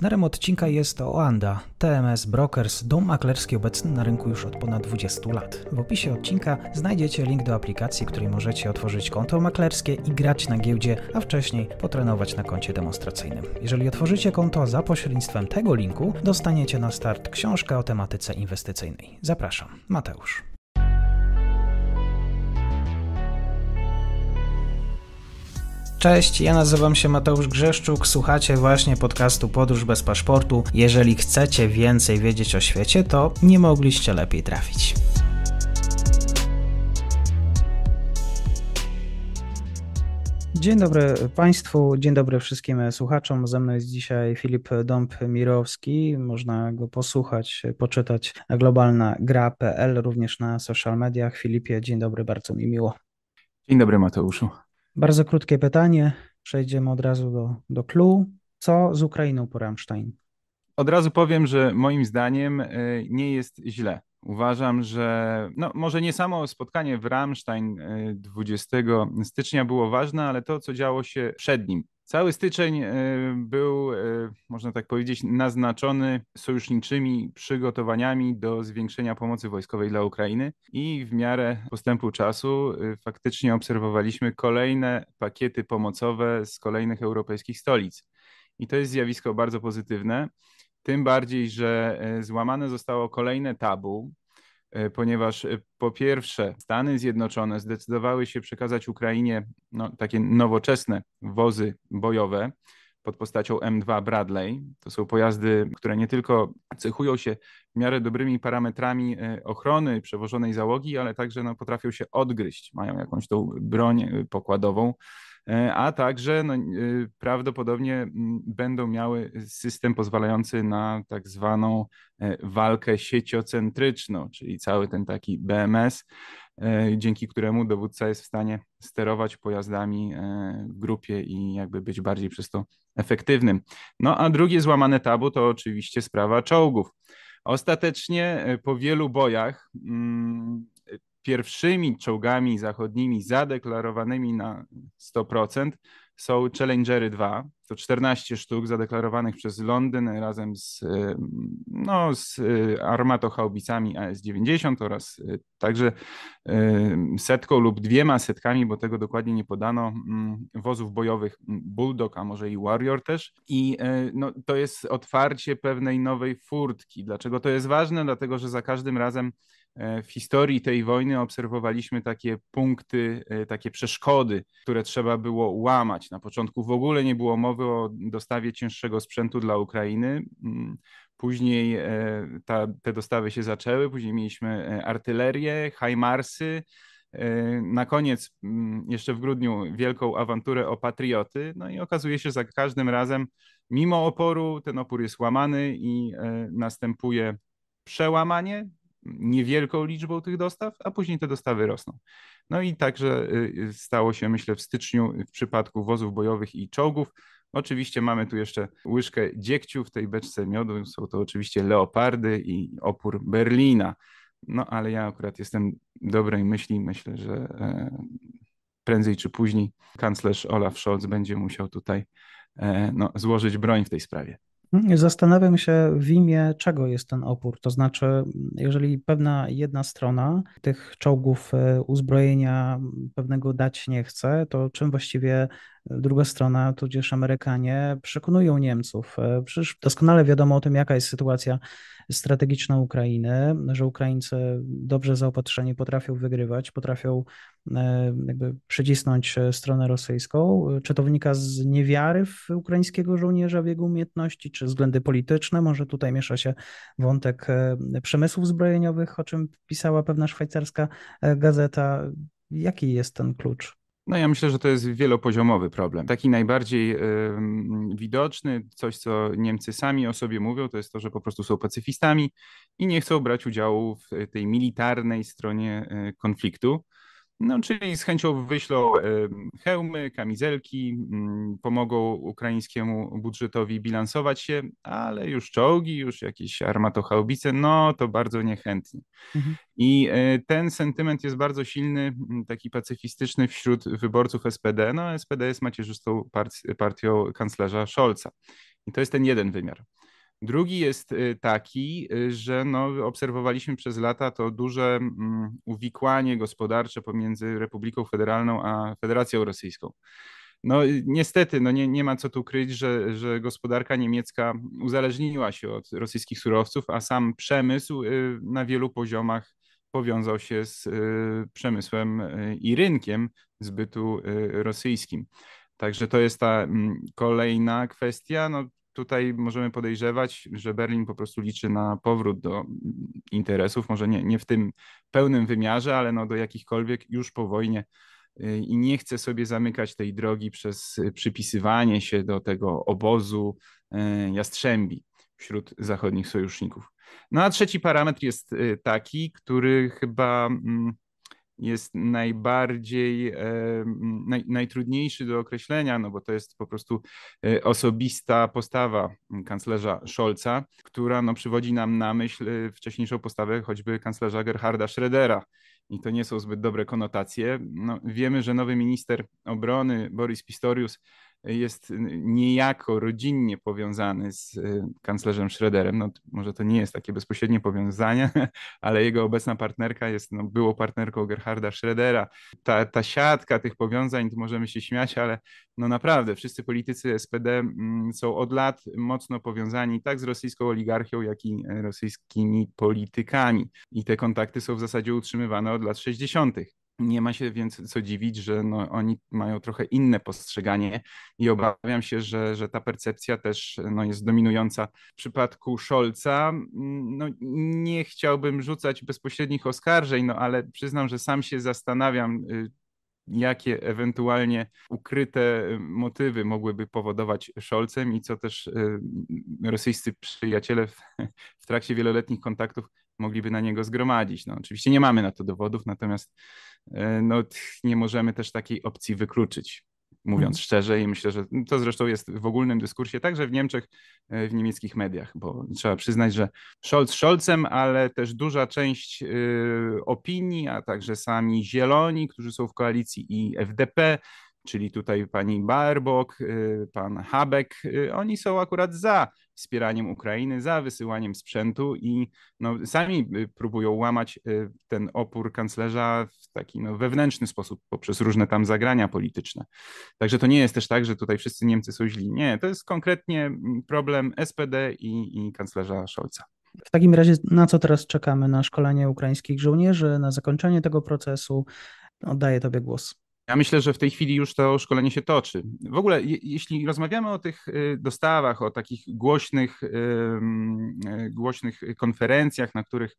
Partnerem odcinka jest Oanda, TMS Brokers, dom maklerski obecny na rynku już od ponad 20 lat. W opisie odcinka znajdziecie link do aplikacji, której możecie otworzyć konto maklerskie i grać na giełdzie, a wcześniej potrenować na koncie demonstracyjnym. Jeżeli otworzycie konto za pośrednictwem tego linku, dostaniecie na start książkę o tematyce inwestycyjnej. Zapraszam, Mateusz. Cześć, ja nazywam się Mateusz Grzeszczuk, słuchacie właśnie podcastu Podróż bez paszportu. Jeżeli chcecie więcej wiedzieć o świecie, to nie mogliście lepiej trafić. Dzień dobry Państwu, dzień dobry wszystkim słuchaczom. Ze mną jest dzisiaj Filip Dąb-Mirowski. Można go posłuchać, poczytać na globalnagra.pl, również na social mediach. Filipie, dzień dobry, bardzo mi miło. Dzień dobry Mateuszu. Bardzo krótkie pytanie. Przejdziemy od razu do, do clue. Co z Ukrainą po Rammstein? Od razu powiem, że moim zdaniem y, nie jest źle. Uważam, że no, może nie samo spotkanie w Rammstein 20 y, stycznia było ważne, ale to, co działo się przed nim, Cały styczeń e, był, e, można tak powiedzieć, naznaczony sojuszniczymi przygotowaniami do zwiększenia pomocy wojskowej dla Ukrainy i w miarę postępu czasu e, faktycznie obserwowaliśmy kolejne pakiety pomocowe z kolejnych europejskich stolic. I to jest zjawisko bardzo pozytywne, tym bardziej, że złamane zostało kolejne tabu, E, ponieważ e, po pierwsze Stany Zjednoczone zdecydowały się przekazać Ukrainie no, takie nowoczesne wozy bojowe pod postacią M2 Bradley. To są pojazdy, które nie tylko cechują się w miarę dobrymi parametrami e, ochrony przewożonej załogi, ale także no, potrafią się odgryźć, mają jakąś tą broń pokładową E, a także no, e, prawdopodobnie będą miały system pozwalający na tak zwaną e, walkę sieciocentryczną, czyli cały ten taki BMS, dzięki któremu dowódca jest w stanie sterować pojazdami w grupie i jakby być bardziej przez to efektywnym. No a drugie złamane tabu to oczywiście sprawa czołgów. Ostatecznie po wielu bojach mm, pierwszymi czołgami zachodnimi zadeklarowanymi na 100%, są Challengery 2. To 14 sztuk zadeklarowanych przez Londyn razem z, y, no, z y, armatochaubicami AS-90 oraz y, także setką lub dwiema setkami, bo tego dokładnie nie podano, mm, wozów bojowych mm, Bulldog, a może i Warrior też. I no, to jest otwarcie pewnej nowej furtki. Dlaczego to jest ważne? Dlatego, że za każdym razem w historii tej wojny obserwowaliśmy takie punkty, takie przeszkody, które trzeba było łamać. Na początku w ogóle nie było mowy o dostawie cięższego sprzętu dla Ukrainy. Mm, później e, ta, te dostawy się zaczęły, później mieliśmy e, artylerię, HIMARSy. E, na koniec, mm, jeszcze w grudniu, wielką awanturę o patrioty. No i okazuje się, że za każdym razem, mimo oporu, ten opór jest łamany i następuje przełamanie niewielką liczbą tych dostaw, a później te dostawy rosną. No i także y, y, stało się, myślę, w styczniu y, w przypadku wozów bojowych i czołgów. Oczywiście mamy tu jeszcze łyżkę dziegciu w tej beczce miodu. Są to oczywiście leopardy i opór Berlina. No ale ja akurat jestem dobrej myśli. Myślę, że e, prędzej czy później kanclerz Olaf Scholz będzie musiał tutaj e, no, złożyć broń w tej sprawie. Mhm. Zastanawiam się w imię czego jest ten opór. To znaczy, jeżeli pewna jedna strona tych czołgów e, uzbrojenia pewnego dać nie chce, to czym właściwie druga strona, tudzież Amerykanie, przekonują Niemców. E, przecież doskonale wiadomo o tym, jaka jest sytuacja strategiczna Ukrainy, że Ukraińcy dobrze zaopatrzeni potrafią wygrywać, potrafią e, jakby przycisnąć e, stronę rosyjską. Czy to wynika z niewiary w ukraińskiego żołnierza, w jego umiejętności, czy względy polityczne? Może tutaj miesza się wątek przemysłów zbrojeniowych, o czym pisała pewna szwajcarska gazeta. Jaki jest ten klucz? No ja myślę, że to jest wielopoziomowy problem. Taki najbardziej y, widoczny, coś co Niemcy sami o sobie mówią, to jest to, że po prostu są pacyfistami i nie chcą brać udziału w tej militarnej stronie e, konfliktu. No, czyli z chęcią wyślą e, hełmy, kamizelki, mm, pomogą ukraińskiemu budżetowi bilansować się, ale już czołgi, już jakieś armatochałbice, no to bardzo niechętnie. Mhm. I e, ten sentyment jest bardzo silny, mm, taki pacyfistyczny wśród wyborców SPD. No, SPD jest macierzystą partią kanclerza Scholza. I to jest ten jeden wymiar. Drugi jest y, taki, y, że no, obserwowaliśmy przez lata to duże mm, uwikłanie gospodarcze pomiędzy Republiką Federalną a Federacją Rosyjską. No y, niestety, no nie, nie ma co tu kryć, że, że gospodarka niemiecka uzależniła się od rosyjskich surowców, a sam przemysł na wielu poziomach powiązał się z przemysłem i rynkiem zbytu rosyjskim. Także to jest ta mm, kolejna kwestia. No, tutaj możemy podejrzewać, że Berlin po prostu liczy na powrót do interesów, może nie, nie w tym pełnym wymiarze, ale no do jakichkolwiek już po wojnie y, i nie chce sobie zamykać tej drogi przez przypisywanie się do tego obozu y, Jastrzębi wśród zachodnich sojuszników. No a trzeci parametr jest y, taki, który chyba mm, jest najbardziej, e, naj, najtrudniejszy do określenia, no bo to jest po prostu e, osobista postawa kanclerza Scholza, która no, przywodzi nam na myśl e, wcześniejszą postawę choćby kanclerza Gerharda Schrödera. I to nie są zbyt dobre konotacje. No, wiemy, że nowy minister obrony Boris Pistorius jest niejako rodzinnie powiązany z y, kanclerzem Schröderem. No, może to nie jest takie bezpośrednie powiązanie, ale jego obecna partnerka jest, no, było partnerką Gerharda Schrödera. Ta, ta siatka tych powiązań, możemy się śmiać, ale no naprawdę wszyscy politycy SPD mm, są od lat mocno powiązani tak z rosyjską oligarchią, jak i e, rosyjskimi politykami. I te kontakty są w zasadzie utrzymywane od lat 60. Nie ma się więc co dziwić, że no, oni mają trochę inne postrzeganie i obawiam się, że, że ta percepcja też no, jest dominująca. W przypadku Scholza no, nie chciałbym rzucać bezpośrednich oskarżeń, no, ale przyznam, że sam się zastanawiam, y, jakie ewentualnie ukryte motywy mogłyby powodować Scholzem i co też y, rosyjscy przyjaciele w, w trakcie wieloletnich kontaktów mogliby na niego zgromadzić. No, oczywiście nie mamy na to dowodów, natomiast e, no, nie możemy też takiej opcji wykluczyć. Mówiąc mhm. szczerze, i myślę, że no, to zresztą jest w ogólnym dyskursie, także w Niemczech, e, w niemieckich mediach, bo trzeba przyznać, że Scholz Scholzem, ale też duża część e, opinii, a także sami Zieloni, którzy są w koalicji i FDP, czyli tutaj pani Baerbock, y, pan Habek, y, oni są akurat za wspieraniem Ukrainy, za wysyłaniem sprzętu i no, sami y, próbują łamać ten opór kanclerza w taki no, wewnętrzny sposób, poprzez różne tam zagrania polityczne. Także to nie jest też tak, że tutaj wszyscy Niemcy są źli. Nie, to jest konkretnie problem SPD i, i kanclerza Scholza. W takim razie na co teraz czekamy? Na szkolenie ukraińskich żołnierzy, na zakończenie tego procesu? Oddaję Tobie głos. Ja myślę, że w tej chwili już to szkolenie się toczy. W ogóle, je, jeśli rozmawiamy o tych y, dostawach, o takich głośnych, y, y, głośnych konferencjach, na których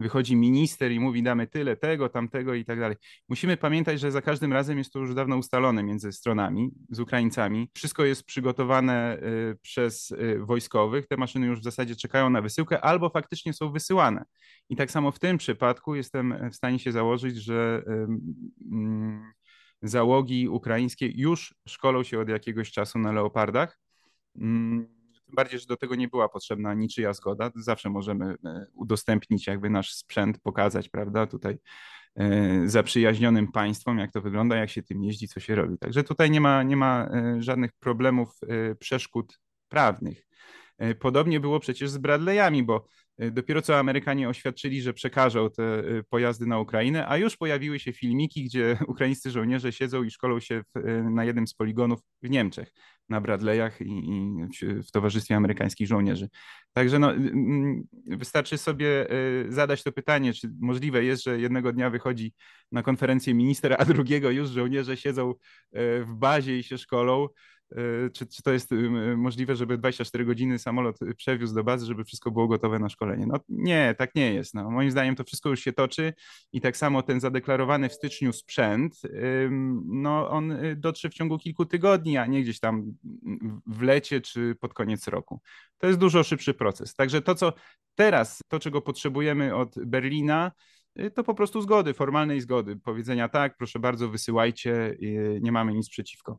wychodzi minister i mówi damy tyle tego, tamtego i tak dalej. Musimy pamiętać, że za każdym razem jest to już dawno ustalone między stronami, z Ukraińcami. Wszystko jest przygotowane przez wojskowych, te maszyny już w zasadzie czekają na wysyłkę albo faktycznie są wysyłane. I tak samo w tym przypadku jestem w stanie się założyć, że mm, załogi ukraińskie już szkolą się od jakiegoś czasu na leopardach. Mm, tym bardziej, że do tego nie była potrzebna niczyja zgoda. Zawsze możemy e, udostępnić jakby nasz sprzęt, pokazać, prawda, tutaj e, zaprzyjaźnionym państwom, jak to wygląda, jak się tym jeździ, co się robi. Także tutaj nie ma, nie ma e, żadnych problemów, przeszkód prawnych. Podobnie było przecież z Bradleyami, bo Y, dopiero co Amerykanie oświadczyli, że przekażą te y, pojazdy na Ukrainę, a już pojawiły się filmiki, gdzie ukraińscy żołnierze siedzą i szkolą się w, y, na jednym z poligonów w Niemczech, na Bradleyach i, i w towarzystwie amerykańskich żołnierzy. Także no, mm, wystarczy sobie zadać to pytanie, czy możliwe jest, że jednego dnia wychodzi na konferencję minister, a drugiego już żołnierze siedzą w bazie i się szkolą. E, czy, czy to jest e, możliwe, żeby 24 godziny samolot y, przewiózł do bazy, żeby wszystko było gotowe na szkolenie. No nie, tak nie jest. No, moim zdaniem to wszystko już się toczy i tak samo ten zadeklarowany w styczniu sprzęt, no on y, dotrze w ciągu kilku tygodni, a nie gdzieś tam w lecie czy pod koniec roku. To jest dużo szybszy proces. Także to, co teraz, to czego potrzebujemy od Berlina, y, to po prostu zgody, formalnej zgody, powiedzenia tak, proszę bardzo, wysyłajcie, nie mamy nic przeciwko.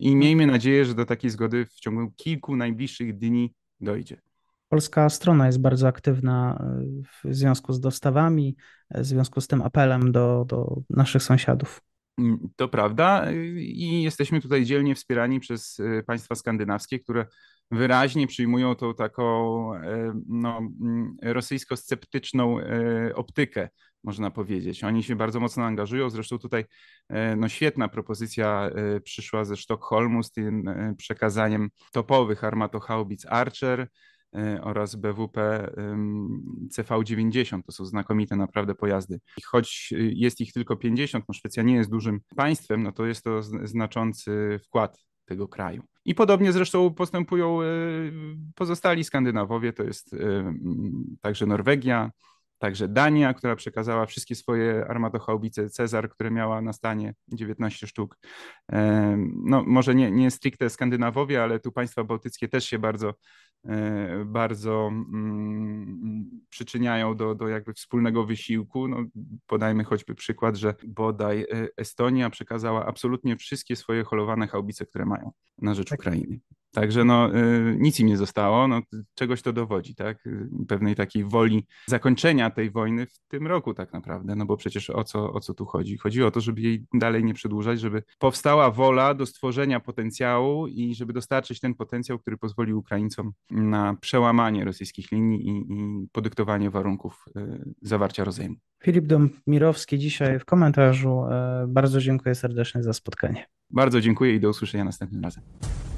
I mhm. miejmy nadzieję, że do takiej zgody w ciągu kilku najbliższych dni dojdzie. Polska strona jest bardzo aktywna e, w związku z dostawami, e, w związku z tym apelem do, do naszych sąsiadów. Mm, to prawda e, i jesteśmy tutaj dzielnie wspierani przez państwa skandynawskie, które wyraźnie przyjmują tą taką no, mm, rosyjsko-sceptyczną optykę można powiedzieć. Oni się bardzo mocno angażują. Zresztą tutaj e, no, świetna propozycja e, przyszła ze Sztokholmu z tym e, przekazaniem topowych armatochaubic Archer oraz BWP CV90. To są znakomite naprawdę pojazdy. I choć jest ich tylko 50, no Szwecja nie jest dużym państwem, no to jest to znaczący wkład tego kraju. I podobnie zresztą postępują pozostali Skandynawowie, to jest także Norwegia, Także Dania, która przekazała wszystkie swoje armatochałbice, Cezar, które miała na stanie 19 sztuk. No, może nie, nie stricte Skandynawowie, ale tu państwa bałtyckie też się bardzo, e, bardzo mm, przyczyniają do, do jakby wspólnego wysiłku. No, podajmy choćby przykład, że bodaj e, Estonia przekazała absolutnie wszystkie swoje holowane chałbice, które mają na rzecz tak. Ukrainy. Także no, y, nic im nie zostało, no, czegoś to dowodzi, tak? Y, pewnej takiej woli zakończenia tej wojny w tym roku tak naprawdę, no bo przecież o co, o co tu chodzi? Chodzi o to, żeby jej dalej nie przedłużać, żeby powstała wola do stworzenia potencjału i żeby dostarczyć ten potencjał, który pozwoli Ukraińcom na przełamanie rosyjskich linii i, i podyktowanie warunków y, zawarcia rozejmu. Filip Domirowski dzisiaj w komentarzu. E, bardzo dziękuję serdecznie za spotkanie. Bardzo dziękuję i do usłyszenia następnym razem.